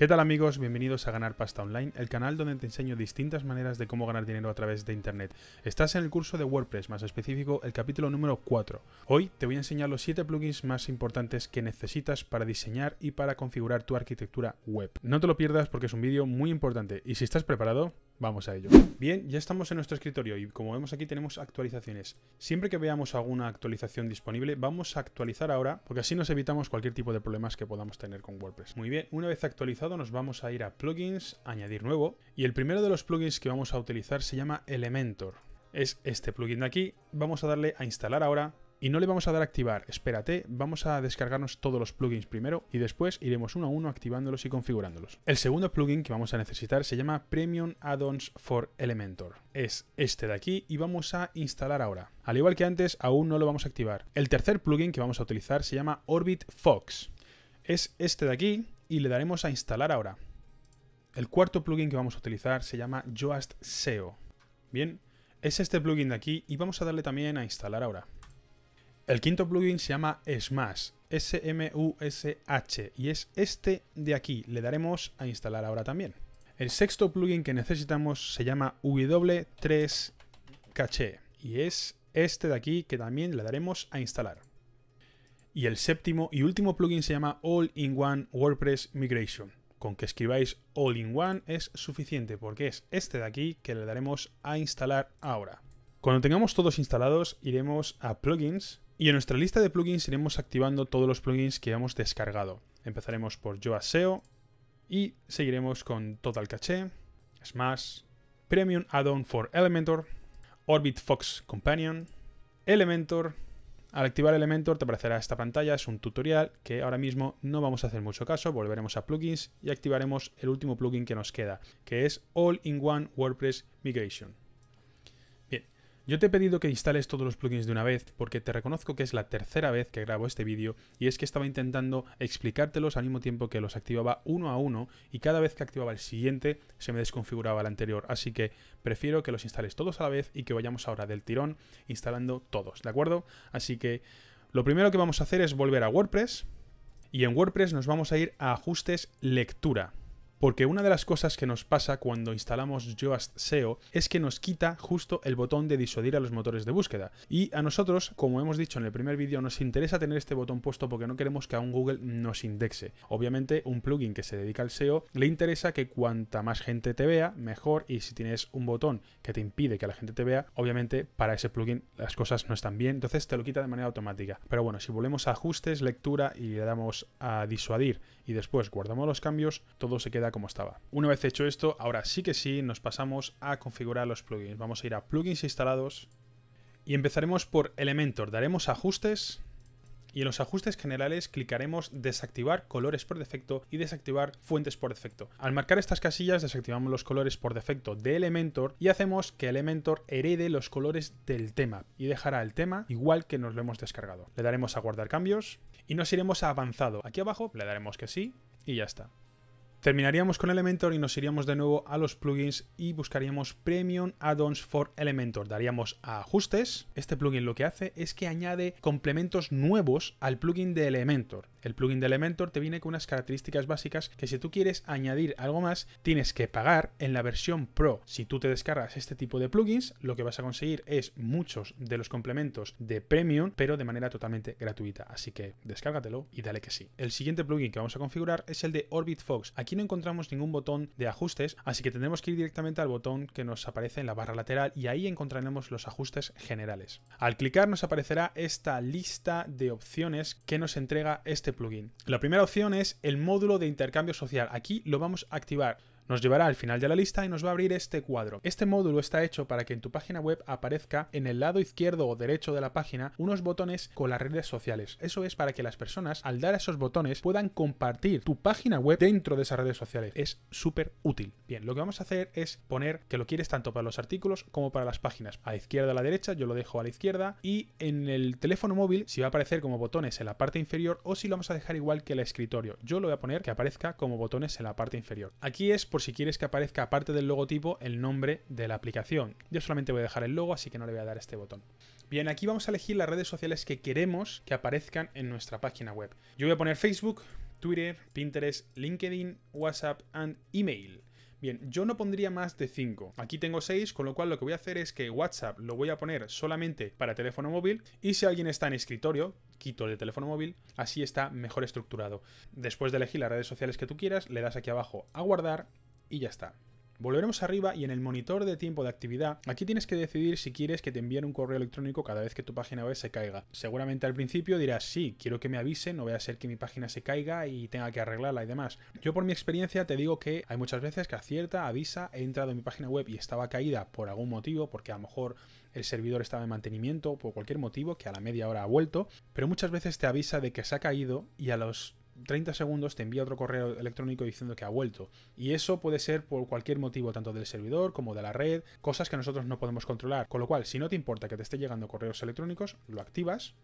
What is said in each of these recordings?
¿Qué tal amigos? Bienvenidos a Ganar Pasta Online, el canal donde te enseño distintas maneras de cómo ganar dinero a través de Internet. Estás en el curso de WordPress, más específico el capítulo número 4. Hoy te voy a enseñar los 7 plugins más importantes que necesitas para diseñar y para configurar tu arquitectura web. No te lo pierdas porque es un vídeo muy importante y si estás preparado, Vamos a ello. Bien, ya estamos en nuestro escritorio y como vemos aquí tenemos actualizaciones. Siempre que veamos alguna actualización disponible, vamos a actualizar ahora, porque así nos evitamos cualquier tipo de problemas que podamos tener con WordPress. Muy bien, una vez actualizado nos vamos a ir a plugins, añadir nuevo, y el primero de los plugins que vamos a utilizar se llama Elementor. Es este plugin de aquí, vamos a darle a instalar ahora y no le vamos a dar a activar, espérate, vamos a descargarnos todos los plugins primero y después iremos uno a uno activándolos y configurándolos. El segundo plugin que vamos a necesitar se llama Premium Add-ons for Elementor. Es este de aquí y vamos a instalar ahora. Al igual que antes, aún no lo vamos a activar. El tercer plugin que vamos a utilizar se llama Orbit Fox. Es este de aquí y le daremos a instalar ahora. El cuarto plugin que vamos a utilizar se llama Yoast SEO. Bien, es este plugin de aquí y vamos a darle también a instalar ahora. El quinto plugin se llama Smash, S-M-U-S-H, y es este de aquí. Le daremos a instalar ahora también. El sexto plugin que necesitamos se llama W3 Cache, y es este de aquí que también le daremos a instalar. Y el séptimo y último plugin se llama All-in-One WordPress Migration. Con que escribáis All-in-One es suficiente porque es este de aquí que le daremos a instalar ahora. Cuando tengamos todos instalados iremos a Plugins y en nuestra lista de plugins iremos activando todos los plugins que hemos descargado. Empezaremos por Yoast y seguiremos con Total Cache, Smash, Premium Add-on for Elementor, Orbit Fox Companion, Elementor. Al activar Elementor te aparecerá esta pantalla, es un tutorial que ahora mismo no vamos a hacer mucho caso, volveremos a plugins y activaremos el último plugin que nos queda, que es All-in-One WordPress Migration. Yo te he pedido que instales todos los plugins de una vez porque te reconozco que es la tercera vez que grabo este vídeo y es que estaba intentando explicártelos al mismo tiempo que los activaba uno a uno y cada vez que activaba el siguiente se me desconfiguraba el anterior, así que prefiero que los instales todos a la vez y que vayamos ahora del tirón instalando todos, ¿de acuerdo? Así que lo primero que vamos a hacer es volver a WordPress y en WordPress nos vamos a ir a ajustes lectura. Porque una de las cosas que nos pasa cuando instalamos Yoast SEO es que nos quita justo el botón de disuadir a los motores de búsqueda. Y a nosotros, como hemos dicho en el primer vídeo, nos interesa tener este botón puesto porque no queremos que a un Google nos indexe. Obviamente, un plugin que se dedica al SEO le interesa que cuanta más gente te vea, mejor. Y si tienes un botón que te impide que la gente te vea, obviamente para ese plugin las cosas no están bien. Entonces te lo quita de manera automática. Pero bueno, si volvemos a ajustes, lectura y le damos a disuadir y después guardamos los cambios, todo se queda como estaba. Una vez hecho esto, ahora sí que sí, nos pasamos a configurar los plugins. Vamos a ir a plugins instalados y empezaremos por Elementor. Daremos ajustes y en los ajustes generales clicaremos desactivar colores por defecto y desactivar fuentes por defecto. Al marcar estas casillas desactivamos los colores por defecto de Elementor y hacemos que Elementor herede los colores del tema y dejará el tema igual que nos lo hemos descargado. Le daremos a guardar cambios y nos iremos a avanzado. Aquí abajo le daremos que sí y ya está. Terminaríamos con Elementor y nos iríamos de nuevo a los plugins y buscaríamos Premium Add-ons for Elementor. Daríamos a ajustes. Este plugin lo que hace es que añade complementos nuevos al plugin de Elementor. El plugin de Elementor te viene con unas características básicas que si tú quieres añadir algo más, tienes que pagar en la versión Pro. Si tú te descargas este tipo de plugins, lo que vas a conseguir es muchos de los complementos de Premium, pero de manera totalmente gratuita. Así que descárgatelo y dale que sí. El siguiente plugin que vamos a configurar es el de Orbit Fox. Aquí no encontramos ningún botón de ajustes, así que tendremos que ir directamente al botón que nos aparece en la barra lateral y ahí encontraremos los ajustes generales. Al clicar nos aparecerá esta lista de opciones que nos entrega este plugin. La primera opción es el módulo de intercambio social. Aquí lo vamos a activar. Nos llevará al final de la lista y nos va a abrir este cuadro. Este módulo está hecho para que en tu página web aparezca en el lado izquierdo o derecho de la página unos botones con las redes sociales. Eso es para que las personas al dar esos botones puedan compartir tu página web dentro de esas redes sociales. Es súper útil. Bien, lo que vamos a hacer es poner que lo quieres tanto para los artículos como para las páginas. A izquierda izquierda, a la derecha, yo lo dejo a la izquierda y en el teléfono móvil si va a aparecer como botones en la parte inferior o si lo vamos a dejar igual que el escritorio. Yo lo voy a poner que aparezca como botones en la parte inferior. Aquí es por si quieres que aparezca aparte del logotipo el nombre de la aplicación. Yo solamente voy a dejar el logo, así que no le voy a dar este botón. Bien, aquí vamos a elegir las redes sociales que queremos que aparezcan en nuestra página web. Yo voy a poner Facebook, Twitter, Pinterest, LinkedIn, WhatsApp and email. Bien, yo no pondría más de 5. Aquí tengo 6, con lo cual lo que voy a hacer es que WhatsApp lo voy a poner solamente para teléfono móvil y si alguien está en escritorio, quito el de teléfono móvil, así está mejor estructurado. Después de elegir las redes sociales que tú quieras, le das aquí abajo a guardar y ya está. Volveremos arriba y en el monitor de tiempo de actividad, aquí tienes que decidir si quieres que te envíen un correo electrónico cada vez que tu página web se caiga. Seguramente al principio dirás, sí, quiero que me avisen, no voy a ser que mi página se caiga y tenga que arreglarla y demás. Yo por mi experiencia te digo que hay muchas veces que acierta, avisa, he entrado en mi página web y estaba caída por algún motivo, porque a lo mejor el servidor estaba en mantenimiento, por cualquier motivo, que a la media hora ha vuelto, pero muchas veces te avisa de que se ha caído y a los 30 segundos te envía otro correo electrónico diciendo que ha vuelto. Y eso puede ser por cualquier motivo, tanto del servidor como de la red, cosas que nosotros no podemos controlar. Con lo cual, si no te importa que te esté llegando correos electrónicos, lo activas.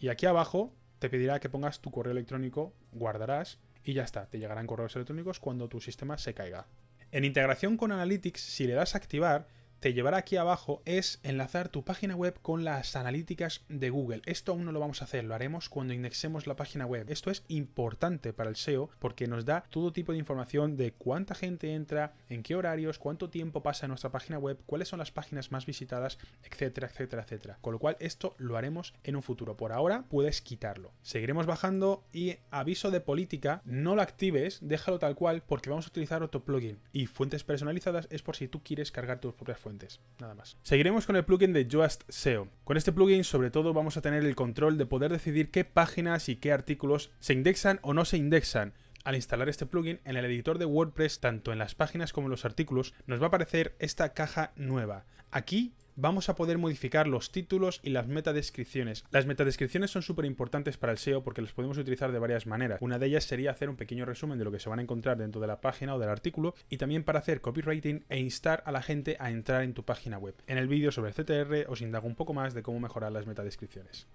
Y aquí abajo te pedirá que pongas tu correo electrónico, guardarás y ya está, te llegarán correos electrónicos cuando tu sistema se caiga. En integración con Analytics, si le das activar, te llevará aquí abajo es enlazar tu página web con las analíticas de Google. Esto aún no lo vamos a hacer, lo haremos cuando indexemos la página web. Esto es importante para el SEO porque nos da todo tipo de información de cuánta gente entra, en qué horarios, cuánto tiempo pasa en nuestra página web, cuáles son las páginas más visitadas, etcétera, etcétera, etcétera. Con lo cual esto lo haremos en un futuro. Por ahora puedes quitarlo. Seguiremos bajando y aviso de política, no lo actives, déjalo tal cual porque vamos a utilizar otro plugin. Y fuentes personalizadas es por si tú quieres cargar tus propias fuentes nada más. Seguiremos con el plugin de Yoast SEO. Con este plugin sobre todo vamos a tener el control de poder decidir qué páginas y qué artículos se indexan o no se indexan. Al instalar este plugin en el editor de WordPress, tanto en las páginas como en los artículos, nos va a aparecer esta caja nueva. Aquí vamos a poder modificar los títulos y las metadescripciones. Las metadescripciones son súper importantes para el SEO porque las podemos utilizar de varias maneras. Una de ellas sería hacer un pequeño resumen de lo que se van a encontrar dentro de la página o del artículo y también para hacer copywriting e instar a la gente a entrar en tu página web. En el vídeo sobre CTR os indago un poco más de cómo mejorar las metadescripciones.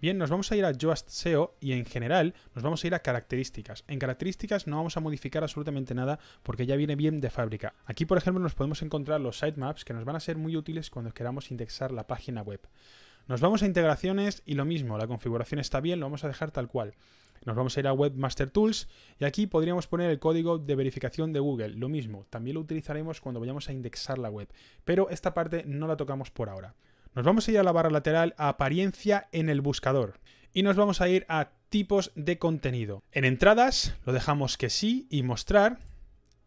Bien, nos vamos a ir a Yoast SEO y en general nos vamos a ir a características. En características no vamos a modificar absolutamente nada porque ya viene bien de fábrica. Aquí, por ejemplo, nos podemos encontrar los sitemaps que nos van a ser muy útiles cuando queramos indexar la página web. Nos vamos a integraciones y lo mismo, la configuración está bien, lo vamos a dejar tal cual. Nos vamos a ir a Webmaster Tools y aquí podríamos poner el código de verificación de Google. Lo mismo, también lo utilizaremos cuando vayamos a indexar la web, pero esta parte no la tocamos por ahora. Nos vamos a ir a la barra lateral a apariencia en el buscador y nos vamos a ir a tipos de contenido. En entradas lo dejamos que sí y mostrar.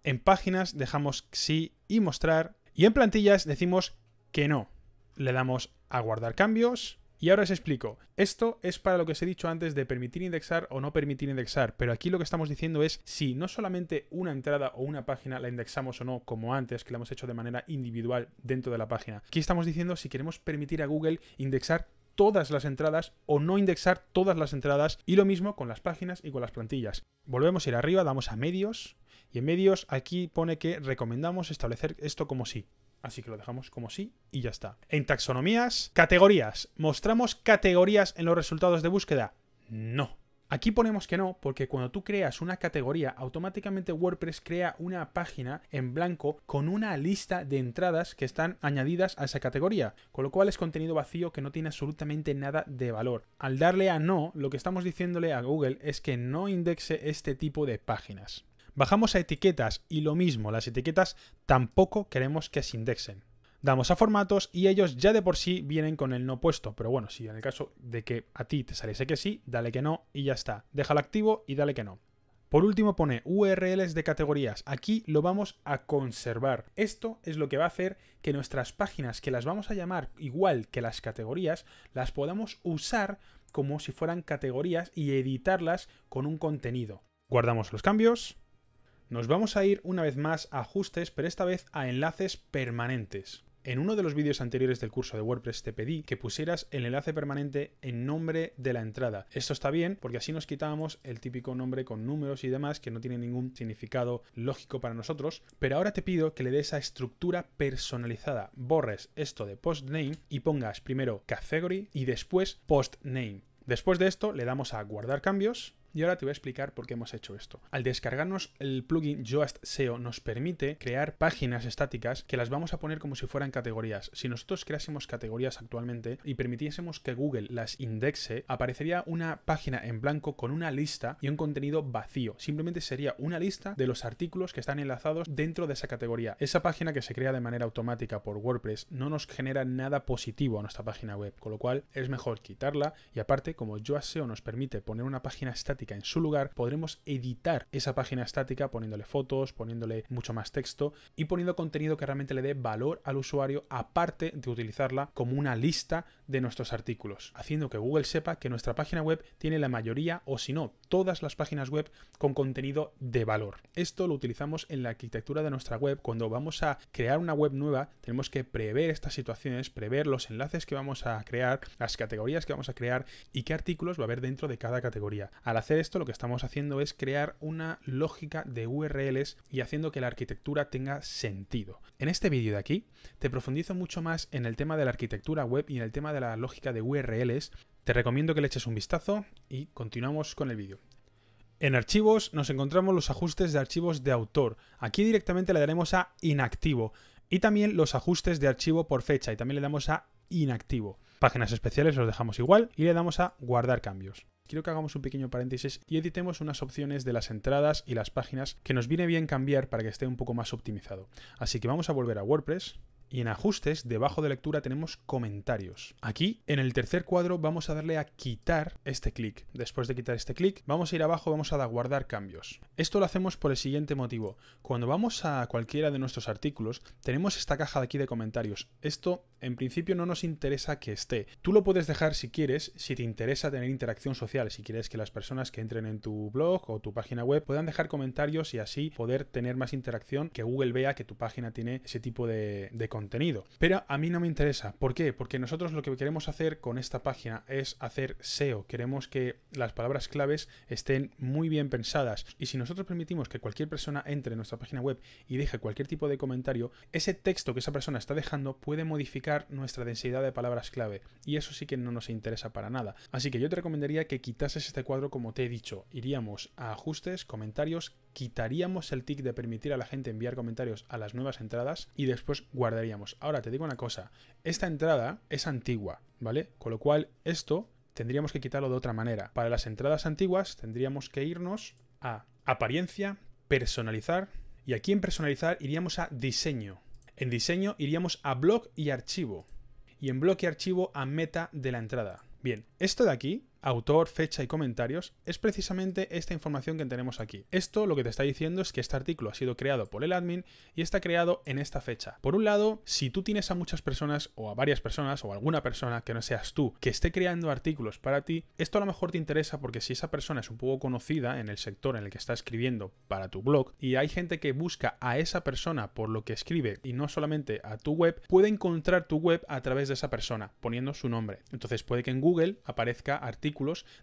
En páginas dejamos sí y mostrar. Y en plantillas decimos que no. Le damos a guardar cambios y ahora os explico. Esto es para lo que os he dicho antes de permitir indexar o no permitir indexar, pero aquí lo que estamos diciendo es si no solamente una entrada o una página la indexamos o no, como antes, que la hemos hecho de manera individual dentro de la página. Aquí estamos diciendo si queremos permitir a Google indexar todas las entradas o no indexar todas las entradas y lo mismo con las páginas y con las plantillas. Volvemos a ir arriba, damos a medios y en medios aquí pone que recomendamos establecer esto como sí. Así que lo dejamos como sí y ya está. En taxonomías, categorías. ¿Mostramos categorías en los resultados de búsqueda? No. Aquí ponemos que no, porque cuando tú creas una categoría, automáticamente WordPress crea una página en blanco con una lista de entradas que están añadidas a esa categoría, con lo cual es contenido vacío que no tiene absolutamente nada de valor. Al darle a no, lo que estamos diciéndole a Google es que no indexe este tipo de páginas. Bajamos a etiquetas y lo mismo, las etiquetas tampoco queremos que se indexen. Damos a formatos y ellos ya de por sí vienen con el no puesto, pero bueno, si en el caso de que a ti te saliese que sí, dale que no y ya está. Deja el activo y dale que no. Por último pone URLs de categorías. Aquí lo vamos a conservar. Esto es lo que va a hacer que nuestras páginas, que las vamos a llamar igual que las categorías, las podamos usar como si fueran categorías y editarlas con un contenido. Guardamos los cambios nos vamos a ir una vez más a ajustes, pero esta vez a enlaces permanentes. En uno de los vídeos anteriores del curso de WordPress te pedí que pusieras el enlace permanente en nombre de la entrada. Esto está bien porque así nos quitábamos el típico nombre con números y demás que no tiene ningún significado lógico para nosotros. Pero ahora te pido que le des a estructura personalizada. Borres esto de Post Name y pongas primero category y después Post Name. Después de esto le damos a guardar cambios y ahora te voy a explicar por qué hemos hecho esto. Al descargarnos el plugin Yoast SEO nos permite crear páginas estáticas que las vamos a poner como si fueran categorías. Si nosotros creásemos categorías actualmente y permitiésemos que Google las indexe, aparecería una página en blanco con una lista y un contenido vacío. Simplemente sería una lista de los artículos que están enlazados dentro de esa categoría. Esa página que se crea de manera automática por WordPress no nos genera nada positivo a nuestra página web, con lo cual es mejor quitarla y aparte como Yoast SEO nos permite poner una página estática en su lugar, podremos editar esa página estática poniéndole fotos, poniéndole mucho más texto y poniendo contenido que realmente le dé valor al usuario, aparte de utilizarla como una lista de nuestros artículos, haciendo que Google sepa que nuestra página web tiene la mayoría o si no, todas las páginas web con contenido de valor. Esto lo utilizamos en la arquitectura de nuestra web. Cuando vamos a crear una web nueva, tenemos que prever estas situaciones, prever los enlaces que vamos a crear, las categorías que vamos a crear y qué artículos va a haber dentro de cada categoría. Al hacer esto, lo que estamos haciendo es crear una lógica de URLs y haciendo que la arquitectura tenga sentido. En este vídeo de aquí, te profundizo mucho más en el tema de la arquitectura web y en el tema de la lógica de URLs, te recomiendo que le eches un vistazo y continuamos con el vídeo. En archivos nos encontramos los ajustes de archivos de autor. Aquí directamente le daremos a inactivo y también los ajustes de archivo por fecha y también le damos a inactivo. Páginas especiales los dejamos igual y le damos a guardar cambios. Quiero que hagamos un pequeño paréntesis y editemos unas opciones de las entradas y las páginas que nos viene bien cambiar para que esté un poco más optimizado. Así que vamos a volver a WordPress, y en ajustes, debajo de lectura tenemos comentarios. Aquí, en el tercer cuadro, vamos a darle a quitar este clic. Después de quitar este clic, vamos a ir abajo, vamos a dar guardar cambios. Esto lo hacemos por el siguiente motivo. Cuando vamos a cualquiera de nuestros artículos, tenemos esta caja de aquí de comentarios. Esto, en principio, no nos interesa que esté. Tú lo puedes dejar si quieres, si te interesa tener interacción social, si quieres que las personas que entren en tu blog o tu página web puedan dejar comentarios y así poder tener más interacción, que Google vea que tu página tiene ese tipo de, de comentarios contenido. Pero a mí no me interesa. ¿Por qué? Porque nosotros lo que queremos hacer con esta página es hacer SEO. Queremos que las palabras claves estén muy bien pensadas. Y si nosotros permitimos que cualquier persona entre en nuestra página web y deje cualquier tipo de comentario, ese texto que esa persona está dejando puede modificar nuestra densidad de palabras clave. Y eso sí que no nos interesa para nada. Así que yo te recomendaría que quitases este cuadro como te he dicho. Iríamos a ajustes, comentarios, quitaríamos el tick de permitir a la gente enviar comentarios a las nuevas entradas y después guardaríamos Ahora, te digo una cosa, esta entrada es antigua, ¿vale? Con lo cual, esto tendríamos que quitarlo de otra manera. Para las entradas antiguas tendríamos que irnos a apariencia, personalizar, y aquí en personalizar iríamos a diseño. En diseño iríamos a blog y archivo, y en blog y archivo a meta de la entrada. Bien, esto de aquí autor, fecha y comentarios, es precisamente esta información que tenemos aquí. Esto lo que te está diciendo es que este artículo ha sido creado por el admin y está creado en esta fecha. Por un lado, si tú tienes a muchas personas o a varias personas o alguna persona que no seas tú que esté creando artículos para ti, esto a lo mejor te interesa porque si esa persona es un poco conocida en el sector en el que está escribiendo para tu blog y hay gente que busca a esa persona por lo que escribe y no solamente a tu web, puede encontrar tu web a través de esa persona poniendo su nombre. Entonces puede que en Google aparezca artículos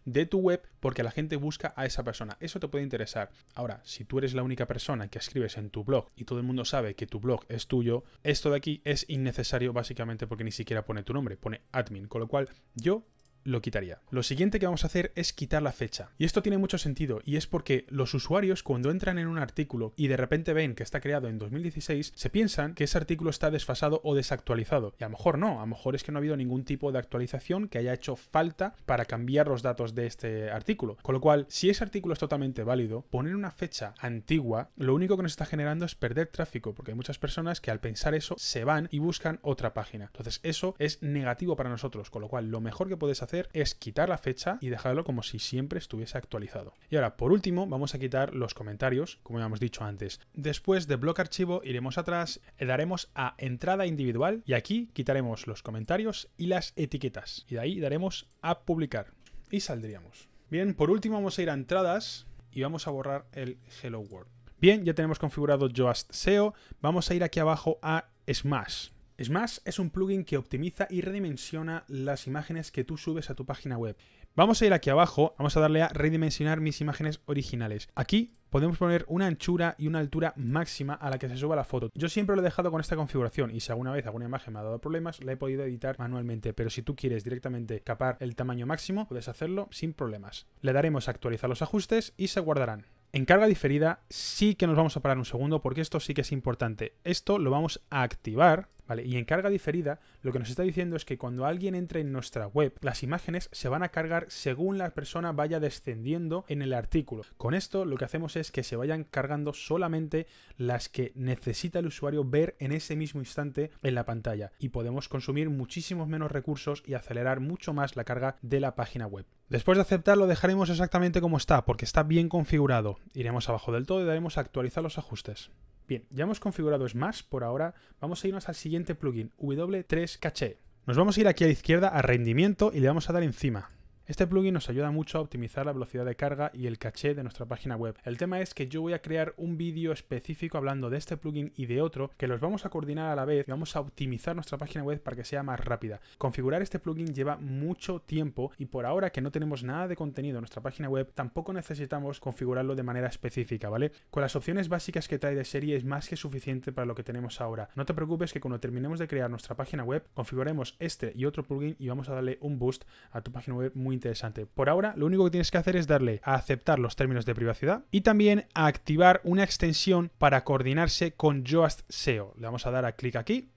de tu web porque la gente busca a esa persona. Eso te puede interesar. Ahora, si tú eres la única persona que escribes en tu blog y todo el mundo sabe que tu blog es tuyo, esto de aquí es innecesario básicamente porque ni siquiera pone tu nombre, pone admin. Con lo cual, yo lo quitaría. Lo siguiente que vamos a hacer es quitar la fecha. Y esto tiene mucho sentido y es porque los usuarios cuando entran en un artículo y de repente ven que está creado en 2016, se piensan que ese artículo está desfasado o desactualizado. Y a lo mejor no, a lo mejor es que no ha habido ningún tipo de actualización que haya hecho falta para cambiar los datos de este artículo. Con lo cual, si ese artículo es totalmente válido, poner una fecha antigua, lo único que nos está generando es perder tráfico, porque hay muchas personas que al pensar eso se van y buscan otra página. Entonces, eso es negativo para nosotros, con lo cual lo mejor que puedes hacer es quitar la fecha y dejarlo como si siempre estuviese actualizado. Y ahora, por último, vamos a quitar los comentarios, como ya hemos dicho antes. Después de bloque archivo iremos atrás, le eh, daremos a entrada individual y aquí quitaremos los comentarios y las etiquetas. Y de ahí daremos a publicar y saldríamos. Bien, por último vamos a ir a entradas y vamos a borrar el Hello World. Bien, ya tenemos configurado Yoast SEO. Vamos a ir aquí abajo a Smash más, es un plugin que optimiza y redimensiona las imágenes que tú subes a tu página web. Vamos a ir aquí abajo, vamos a darle a redimensionar mis imágenes originales. Aquí podemos poner una anchura y una altura máxima a la que se suba la foto. Yo siempre lo he dejado con esta configuración y si alguna vez alguna imagen me ha dado problemas, la he podido editar manualmente, pero si tú quieres directamente capar el tamaño máximo, puedes hacerlo sin problemas. Le daremos a actualizar los ajustes y se guardarán. En carga diferida sí que nos vamos a parar un segundo porque esto sí que es importante. Esto lo vamos a activar y en carga diferida, lo que nos está diciendo es que cuando alguien entre en nuestra web, las imágenes se van a cargar según la persona vaya descendiendo en el artículo. Con esto lo que hacemos es que se vayan cargando solamente las que necesita el usuario ver en ese mismo instante en la pantalla y podemos consumir muchísimos menos recursos y acelerar mucho más la carga de la página web. Después de aceptarlo dejaremos exactamente como está porque está bien configurado. Iremos abajo del todo y daremos a actualizar los ajustes. Bien, ya hemos configurado Smash por ahora. Vamos a irnos al siguiente plugin, W3 Cache. Nos vamos a ir aquí a la izquierda a rendimiento y le vamos a dar encima. Este plugin nos ayuda mucho a optimizar la velocidad de carga y el caché de nuestra página web. El tema es que yo voy a crear un vídeo específico hablando de este plugin y de otro, que los vamos a coordinar a la vez y vamos a optimizar nuestra página web para que sea más rápida. Configurar este plugin lleva mucho tiempo y por ahora que no tenemos nada de contenido en nuestra página web, tampoco necesitamos configurarlo de manera específica, ¿vale? Con las opciones básicas que trae de serie es más que suficiente para lo que tenemos ahora. No te preocupes que cuando terminemos de crear nuestra página web, configuremos este y otro plugin y vamos a darle un boost a tu página web muy interesante. Por ahora, lo único que tienes que hacer es darle a aceptar los términos de privacidad y también a activar una extensión para coordinarse con Yoast SEO. Le vamos a dar a clic aquí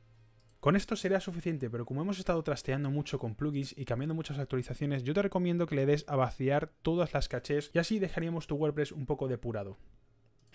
con esto sería suficiente, pero como hemos estado trasteando mucho con plugins y cambiando muchas actualizaciones, yo te recomiendo que le des a vaciar todas las cachés y así dejaríamos tu WordPress un poco depurado.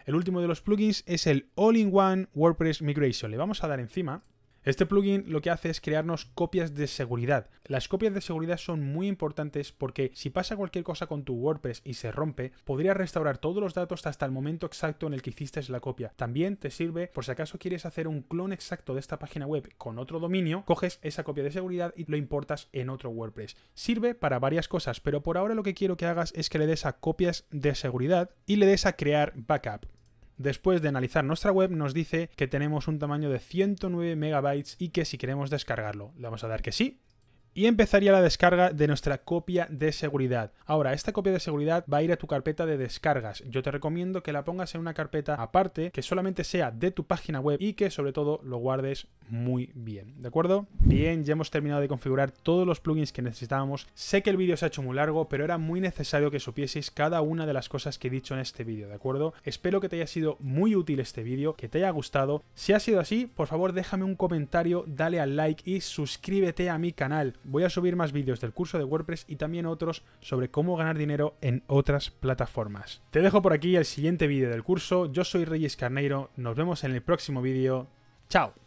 El último de los plugins es el All-in-One WordPress Migration. Le vamos a dar encima este plugin lo que hace es crearnos copias de seguridad. Las copias de seguridad son muy importantes porque si pasa cualquier cosa con tu WordPress y se rompe, podrías restaurar todos los datos hasta el momento exacto en el que hiciste la copia. También te sirve por si acaso quieres hacer un clon exacto de esta página web con otro dominio, coges esa copia de seguridad y lo importas en otro WordPress. Sirve para varias cosas, pero por ahora lo que quiero que hagas es que le des a copias de seguridad y le des a crear backup. Después de analizar nuestra web nos dice que tenemos un tamaño de 109 MB y que si queremos descargarlo, le vamos a dar que sí. Y empezaría la descarga de nuestra copia de seguridad. Ahora, esta copia de seguridad va a ir a tu carpeta de descargas. Yo te recomiendo que la pongas en una carpeta aparte, que solamente sea de tu página web y que sobre todo lo guardes muy bien, ¿de acuerdo? Bien, ya hemos terminado de configurar todos los plugins que necesitábamos. Sé que el vídeo se ha hecho muy largo, pero era muy necesario que supieseis cada una de las cosas que he dicho en este vídeo, ¿de acuerdo? Espero que te haya sido muy útil este vídeo, que te haya gustado. Si ha sido así, por favor déjame un comentario, dale al like y suscríbete a mi canal. Voy a subir más vídeos del curso de WordPress y también otros sobre cómo ganar dinero en otras plataformas. Te dejo por aquí el siguiente vídeo del curso. Yo soy Reyes Carneiro, nos vemos en el próximo vídeo. ¡Chao!